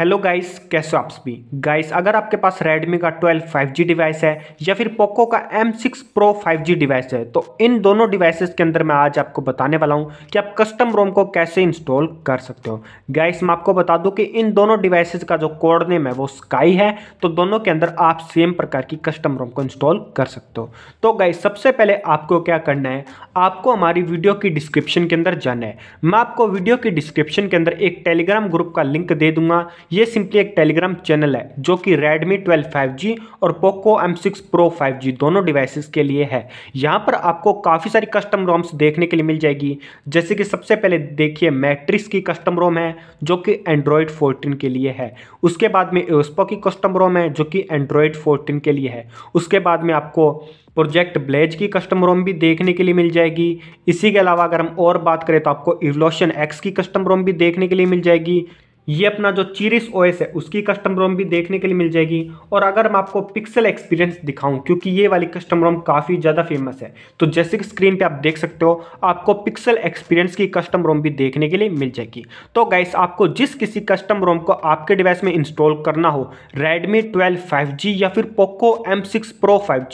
Hello guys कैसे आप सभी गाइस अगर आपके पास रेडमी का 12 5G डिवाइस है या फिर पोको का M6 Pro 5G डिवाइस है तो इन दोनों डिवाइसेस के अंदर मैं आज आपको बताने वाला हूं कि आप कस्टम रोम को कैसे इंस्टॉल कर सकते हो गाइस मैं आपको बता दूं कि इन दोनों डिवाइसेस का जो कोड नेम है वो स्काई है तो दोनों के अंदर आप सेम प्रकार की कस्टम रोम को इंस्टॉल कर सकते हो तो गाइस सबसे पहले आपको क्या करना है आपको हमारी वीडियो की डिस्क्रिप्शन के अंदर जाना है मैं आपको वीडियो की डिस्क्रिप्शन के अंदर एक टेलीग्राम ग्रुप का लिंक दे दूंगा ये सिंपली एक टेलीग्राम चैनल है जो कि रेडमी ट्वेल्व फाइव और Poco M six pro five दोनों डिवाइसेस के लिए है यहाँ पर आपको काफ़ी सारी कस्टम रोम्स देखने के लिए मिल जाएगी जैसे कि सबसे पहले देखिए मैट्रिक्स की कस्टम रोम है जो कि एंड्रॉयड फोर्टीन के लिए है उसके बाद में एस्पो की कस्टम रोम है जो कि एंड्रॉयड फोर्टीन के लिए है उसके बाद में आपको प्रोजेक्ट ब्लेज की कस्टम रोम भी देखने के लिए मिल जाएगी इसी के अलावा अगर हम और बात करें तो आपको इवलोशन एक्स की कस्टम रोम भी देखने के लिए मिल जाएगी ये अपना जो चीरिस ओएस है उसकी कस्टम रोम भी देखने के लिए मिल जाएगी और अगर मैं आपको पिक्सल एक्सपीरियंस दिखाऊं क्योंकि ये वाली कस्टम रोम काफ़ी ज़्यादा फेमस है तो जैसे कि स्क्रीन पे आप देख सकते हो आपको पिक्सल एक्सपीरियंस की कस्टम रोम भी देखने के लिए मिल जाएगी तो गाइस आपको जिस किसी कस्टम रोम को आपके डिवाइस में इंस्टॉल करना हो रेडमी ट्वेल्व फाइव या फिर Poco M six pro five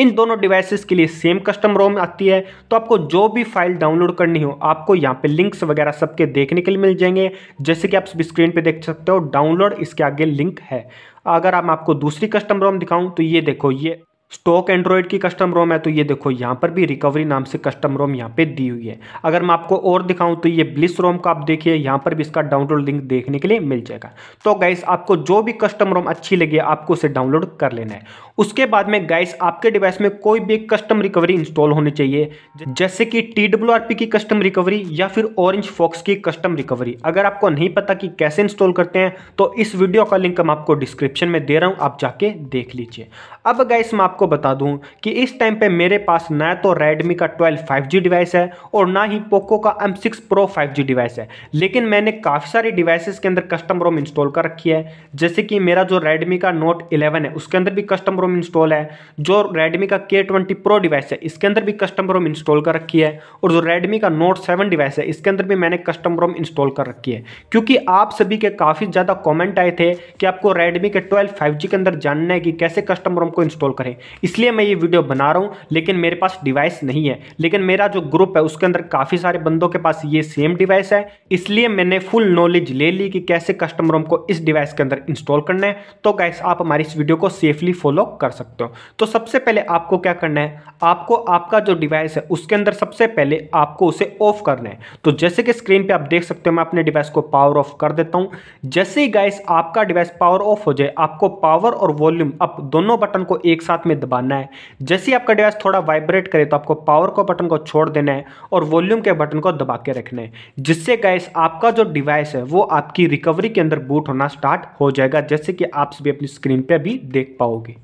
इन दोनों डिवाइसेस के लिए सेम कस्टम रोम आती है तो आपको जो भी फाइल डाउनलोड करनी हो आपको यहाँ पे लिंक्स वगैरह सबके देखने के लिए मिल जाएंगे जैसे कि आप स्क्रीन स्क्रीन पे देख सकते हो डाउनलोड इसके आगे लिंक है अगर आप आपको दूसरी कस्टम रोम दिखाऊं तो ये देखो ये स्टॉक एंड्रॉयड की कस्टम रोम है तो ये देखो यहाँ पर भी रिकवरी नाम से कस्टम रोम यहाँ पे दी हुई है अगर मैं आपको और दिखाऊं तो ये ब्लिस रोम का आप देखिए यहाँ पर भी इसका डाउनलोड लिंक देखने के लिए मिल जाएगा तो गाइस आपको जो भी कस्टम रोम अच्छी लगी आपको उसे डाउनलोड कर लेना है उसके बाद में गाइस आपके डिवाइस में कोई भी कस्टम रिकवरी इंस्टॉल होनी चाहिए जैसे कि टी की कस्टम रिकवरी या फिर ऑरेंज फॉक्स की कस्टम रिकवरी अगर आपको नहीं पता कि कैसे इंस्टॉल करते हैं तो इस वीडियो का लिंक हम आपको डिस्क्रिप्शन में दे रहा हूँ आप जाके देख लीजिए अब गाइस मैं आपको आपको बता दूं कि इस टाइम पे मेरे पास ना तो रेडमी का 12 5G डिवाइस है और ना ही पोको का M6 Pro 5G डिवाइस है लेकिन मैंने काफ़ी सारी डिवाइसेस के अंदर कस्टम रोम इंस्टॉल कर रखी है जैसे कि मेरा जो रेडमी का नोट 11 है उसके अंदर भी कस्टम रोम इंस्टॉल है जो रेडमी का के ट्वेंटी प्रो डिवाइस है इसके अंदर भी कस्टम रोम इंस्टॉल कर रखी है और जो रेडमी का नोट सेवन डिवाइस है इसके अंदर भी मैंने कस्टम रोम इंस्टॉल कर रखी है क्योंकि आप सभी के काफ़ी ज़्यादा कॉमेंट आए थे कि आपको रेडमी के ट्वेल्व फाइव के अंदर जानना है कि कैसे कस्टम रोम को इंस्टॉल करें इसलिए मैं ये वीडियो बना रहा हूँ लेकिन मेरे पास डिवाइस नहीं है लेकिन मेरा जो ग्रुप है उसके अंदर काफ़ी सारे बंदों के पास ये सेम डिवाइस है इसलिए मैंने फुल नॉलेज ले ली कि कैसे कस्टमरों को इस डिवाइस के अंदर इंस्टॉल करना है तो गैस आप हमारी इस वीडियो को सेफली फॉलो कर सकते हो तो सबसे पहले आपको क्या करना है आपको आपका जो डिवाइस है उसके अंदर सबसे पहले आपको उसे ऑफ करना है तो जैसे कि स्क्रीन पर आप देख सकते हो मैं अपने डिवाइस को पावर ऑफ कर देता हूँ जैसे ही गैस आपका डिवाइस पावर ऑफ हो जाए आपको पावर और वॉल्यूम अप दोनों बटन को एक साथ में दबाना है जैसे ही आपका डिवाइस थोड़ा वाइब्रेट करे तो आपको पावर को बटन को छोड़ देना है और वॉल्यूम के बटन को दबा के रखना है जिससे गैस आपका जो डिवाइस है वो आपकी रिकवरी के अंदर बूट होना स्टार्ट हो जाएगा जैसे कि आप सभी अपनी स्क्रीन पर भी देख पाओगे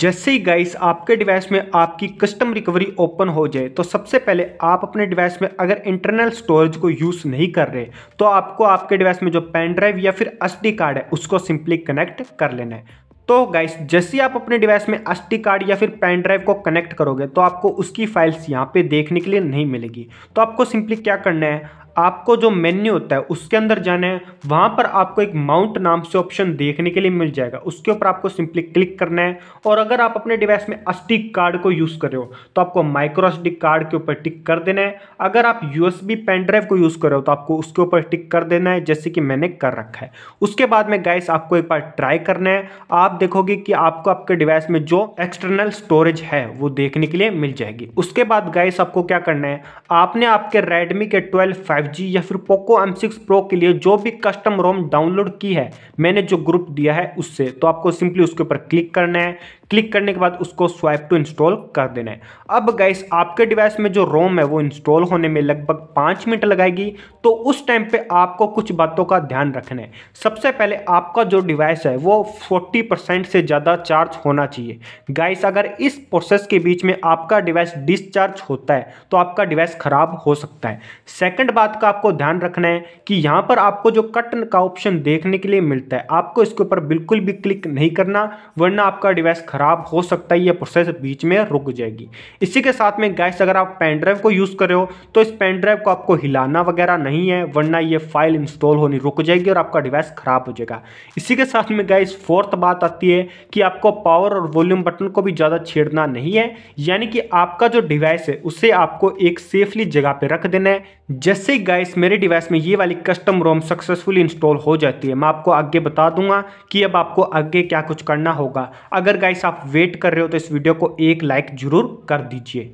जैसे ही गाइस आपके डिवाइस में आपकी कस्टम रिकवरी ओपन हो जाए तो सबसे पहले आप अपने डिवाइस में अगर इंटरनल स्टोरेज को यूज़ नहीं कर रहे तो आपको आपके डिवाइस में जो पेन ड्राइव या फिर एसडी कार्ड है उसको सिंपली कनेक्ट कर लेना है तो गाइस जैसे आप अपने डिवाइस में एस कार्ड या फिर पेन ड्राइव को कनेक्ट करोगे तो आपको उसकी फाइल्स यहाँ पे देखने के लिए नहीं मिलेगी तो आपको सिंपली क्या करना है आपको जो मेन्यू होता है उसके अंदर जाना है वहाँ पर आपको एक माउंट नाम से ऑप्शन देखने के लिए मिल जाएगा उसके ऊपर आपको सिंपली क्लिक करना है और अगर आप अपने डिवाइस में अस्टिक कार्ड को यूज़ कर रहे हो तो आपको माइक्रो अस्टिक कार्ड के ऊपर टिक कर देना है अगर आप यू पेन ड्राइव को यूज़ कर रहे हो तो आपको उसके ऊपर टिक कर देना है जैसे कि मैंने कर रखा है उसके बाद में गाइस आपको एक बार ट्राई करना है आप देखोगे कि आपको आपके डिवाइस में जो एक्सटर्नल स्टोरेज है वो देखने के लिए मिल जाएगी उसके बाद गाइस आपको क्या करना है आपने आपके रेडमी के ट्वेल्व फाइव 5G या फिर पोको M6 Pro के लिए जो भी कस्टम रोम डाउनलोड की है मैंने जो ग्रुप दिया है उससे तो आपको सिंपली उसके ऊपर क्लिक करना है क्लिक करने के बाद उसको स्वाइप टू इंस्टॉल कर देना है अब गैस आपके डिवाइस में जो रोम है वो इंस्टॉल होने में लगभग पाँच मिनट लगाएगी तो उस टाइम पर आपको कुछ बातों का ध्यान रखना है सबसे पहले आपका जो डिवाइस है वो फोर्टी परसेंट से ज़्यादा चार्ज होना चाहिए गाइस अगर इस प्रोसेस के बीच में आपका डिवाइस डिस्चार्ज होता है तो आपका डिवाइस ख़राब हो सकता है सेकेंड बात का आपको ध्यान रखना है कि यहाँ पर आपको जो कट का ऑप्शन देखने के लिए मिलता है आपको इसके ऊपर बिल्कुल भी क्लिक नहीं करना वरना आपका डिवाइस ख़राब हो सकता है ये प्रोसेस बीच में रुक जाएगी इसी के साथ में गैस अगर आप पेन ड्राइव को यूज़ कर रहे हो तो इस पेन ड्राइव को आपको हिलाना वगैरह नहीं है वरना ये फाइल इंस्टॉल होनी रुक जाएगी और आपका डिवाइस ख़राब हो जाएगा इसी के साथ में गैस फोर्थ बात आती है कि आपको पावर और वॉल्यूम बटन को भी ज़्यादा छेड़ना नहीं है यानी कि आपका जो डिवाइस है उसे आपको एक सेफली जगह पर रख देना है जैसे गैस मेरे डिवाइस में ये वाली कस्टम रोम सक्सेसफुली इंस्टॉल हो जाती है मैं आपको आगे बता दूंगा कि अब आपको आगे क्या कुछ करना होगा अगर गाइस आप वेट कर रहे हो तो इस वीडियो को एक लाइक जरूर कर दीजिए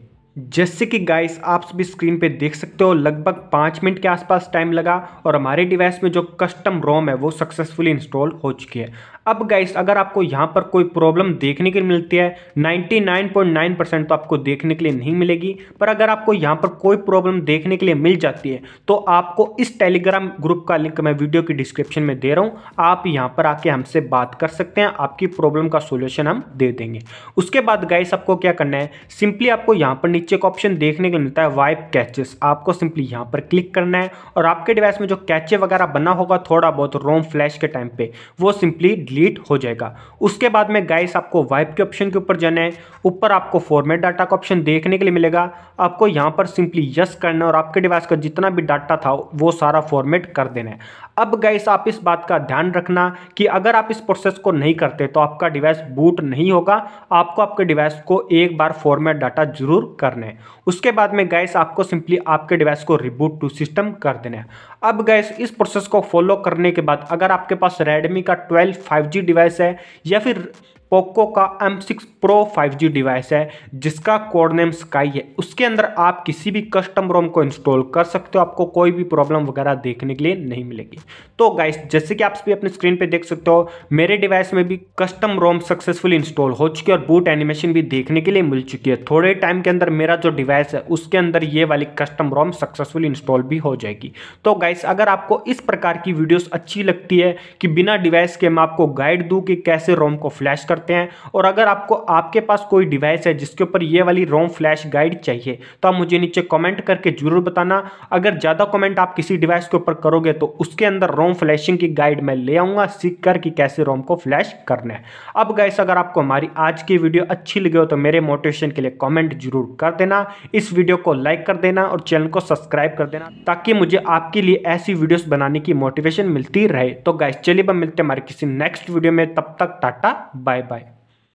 जैसे कि गाइस आप सभी स्क्रीन पे देख सकते हो लगभग पाँच मिनट के आसपास टाइम लगा और हमारे डिवाइस में जो कस्टम रोम है वो सक्सेसफुली इंस्टॉल हो चुकी है अब गाइस अगर आपको यहाँ पर कोई प्रॉब्लम देखने के लिए मिलती है 99.9 परसेंट तो आपको देखने के लिए नहीं मिलेगी पर अगर आपको यहाँ पर कोई प्रॉब्लम देखने के लिए मिल जाती है तो आपको इस टेलीग्राम ग्रुप का लिंक मैं वीडियो की डिस्क्रिप्शन में दे रहा हूँ आप यहाँ पर आके हमसे बात कर सकते हैं आपकी प्रॉब्लम का सोल्यूशन हम दे देंगे उसके बाद गाइस आपको क्या करना है सिंपली आपको यहाँ पर नीचे का ऑप्शन देखने के लिए मिलता है वाइप कैचेस आपको सिंपली यहाँ पर क्लिक करना है और आपके डिवाइस में जो कैचे वगैरह बना होगा थोड़ा बहुत रोम फ्लैश के टाइम पे वो सिंपली डिलीट हो जाएगा उसके बाद में गाइस आपको वाइप के ऑप्शन के ऊपर जाना है ऊपर आपको फॉर्मेट डाटा का ऑप्शन देखने के लिए मिलेगा आपको यहाँ पर सिंपली यस करना और आपके डिवाइस का जितना भी डाटा था वो सारा फॉर्मेट कर देना है अब गाइस आप इस बात का ध्यान रखना कि अगर आप इस प्रोसेस को नहीं करते तो आपका डिवाइस बूट नहीं होगा आपको आपके डिवाइस को एक बार फॉर्मेट डाटा जरूर करना है उसके बाद में गाइस आपको सिंपली आपके डिवाइस को रिबूट टू सिस्टम कर देना है अब गैस इस प्रोसेस को फॉलो करने के बाद अगर आपके पास रेडमी का ट्वेल्व फाइव डिवाइस है या फिर पोको का M six pro five G device है जिसका कोड नेम स्काई है उसके अंदर आप किसी भी कस्टम रोम को इंस्टॉल कर सकते हो आपको कोई भी प्रॉब्लम वगैरह देखने के लिए नहीं मिलेगी तो गाइस जैसे कि आप भी अपने स्क्रीन पे देख सकते हो मेरे डिवाइस में भी कस्टम रोम सक्सेसफुली इंस्टॉल हो चुकी है और बूट एनिमेशन भी देखने के लिए मिल चुकी है थोड़े टाइम के अंदर मेरा जो डिवाइस है उसके अंदर ये वाली कस्टम रोम सक्सेसफुल इंस्टॉल भी हो जाएगी तो गाइस अगर आपको इस प्रकार की वीडियोज अच्छी लगती है कि बिना डिवाइस के मैं आपको गाइड दूँ कि कैसे रोम को फ्लैश कर करते हैं और अगर आपको आपके पास कोई डिवाइस है जिसके ऊपर ये वाली रोम फ्लैश गाइड चाहिए तो आप मुझे नीचे कमेंट करके जरूर बताना अगर ज़्यादा कमेंट आप किसी डिवाइस के ऊपर करोगे तो उसके अंदर रोम फ्लैशिंग की गाइड मैं ले आऊँगा सीख कर कि कैसे रोम को फ्लैश करना है अब गैस अगर आपको हमारी आज की वीडियो अच्छी लगी हो तो मेरे मोटिवेशन के लिए कॉमेंट जरूर कर देना इस वीडियो को लाइक कर देना और चैनल को सब्सक्राइब कर देना ताकि मुझे आपके लिए ऐसी वीडियोस बनाने की मोटिवेशन मिलती रहे तो गैस चलिए मिलते हैं हमारे किसी नेक्स्ट वीडियो में तब तक टाटा बाय bye.